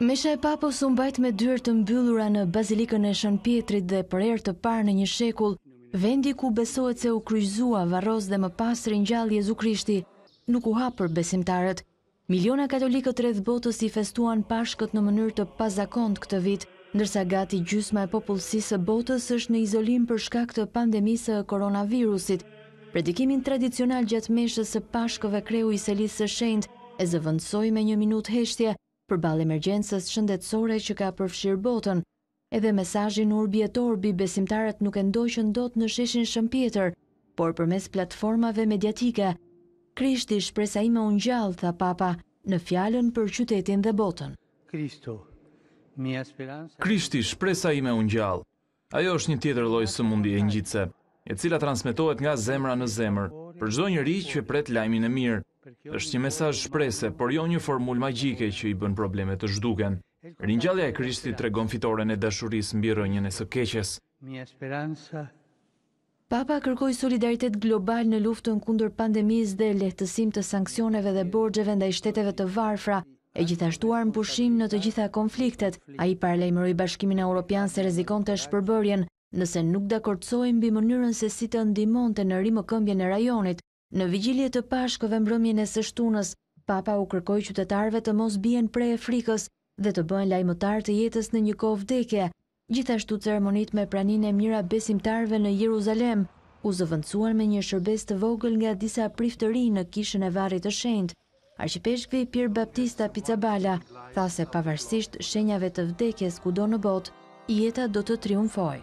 Mesha e papo së mbajt me dyrë të mbyllura në Bazilikën e Shën Pietrit dhe për erë të parë në një shekull, vendi ku besohet se u kryzua varos dhe më pasë rinjallë Jezu Krishti, nuk u hapër besimtarët. Miliona katolikët redhë botës i festuan pashkët në mënyrë të pazakond këtë vit, nërsa gati gjysma e popullësisë botës është në izolim për shkak të pandemisë e koronavirusit. Predikimin tradicional gjatë meshës e pashkëve kreu i selisë shendë e zëvëndsoj me një minut heshtje, për balë emergjensës shëndetsore që ka përfshirë botën, edhe mesajin e bi besimtarët nuk endoqën do të në sheshin shëmpjetër, por për mes platformave mediatike, krishti shpresa ime unë gjallë, tha papa, në fjallën për qytetin dhe botën. Krishti shpresa ime unë gjallë, ajo është një tjetër lojë së mundi e njitëse, e cila transmitohet nga zemra në zemrë, për gjdo njëri që pret lajmin e mirë, është një mesaj shprese, por jo një formul magjike që i bën problemet të zhduken. Rinjallja e kristi të regon fitore në dashuris mbi rënjën e së keqes. Papa kërkoj solidaritet global në luftën kundur pandemis dhe lehtësim të sankcioneve dhe borgjeve nda i shteteve të varfra, e gjithashtuar në pushim në të gjitha konfliktet, a i parlejmëroj bashkimin e Europian se rezikon të shpërbërjen, nëse nuk da kërcojnë bi mënyrën se si të ndimon të në rrimë këmbje në rajonit, Në vigjilje të pashkëve mbrëmjën e sështunës, papa u kërkoj qytetarve të mos bjen prej e frikës dhe të bëjnë lajmëtar të jetës në një kovë deke, gjithashtu ceremonit me pranin e mjëra besimtarve në Jeruzalem, u zëvëndësuar me një shërbes të vogël nga disa priftëri në kishën e varit të shendë. Arqipeshkvi Pir Baptista Pizabala tha se pavarësisht shenjave të vdekjes ku do në botë, jeta do të triumfojë.